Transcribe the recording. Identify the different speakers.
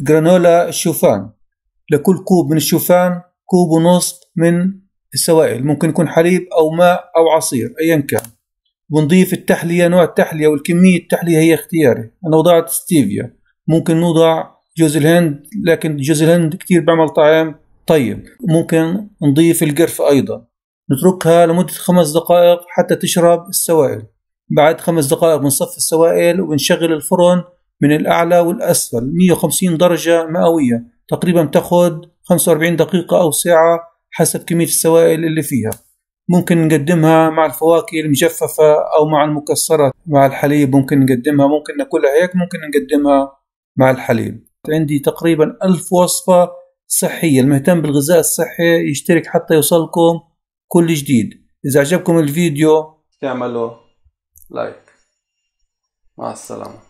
Speaker 1: جرانولا الشوفان لكل كوب من الشوفان كوب ونص من السوائل ممكن يكون حليب أو ماء أو عصير أيا كان بنضيف التحلية نوع التحلية والكمية التحلية هي اختياري أنا وضعت ستيفيا ممكن نوضع جوز الهند لكن جوز الهند كتير بعمل طعام طيب ممكن نضيف القرفة أيضا نتركها لمدة خمس دقائق حتى تشرب السوائل بعد خمس دقائق بنصفي السوائل وبنشغل الفرن من الأعلى والأسفل 150 درجة مئوية تقريبا تاخد 45 دقيقة أو ساعة حسب كمية السوائل اللي فيها ممكن نقدمها مع الفواكه المجففة أو مع المكسرات مع الحليب ممكن نقدمها ممكن ناكلها هيك ممكن نقدمها مع الحليب عندي تقريبا ألف وصفة صحية المهتم بالغذاء الصحي يشترك حتى يوصلكم كل جديد إذا عجبكم الفيديو تعملوا لايك مع السلامة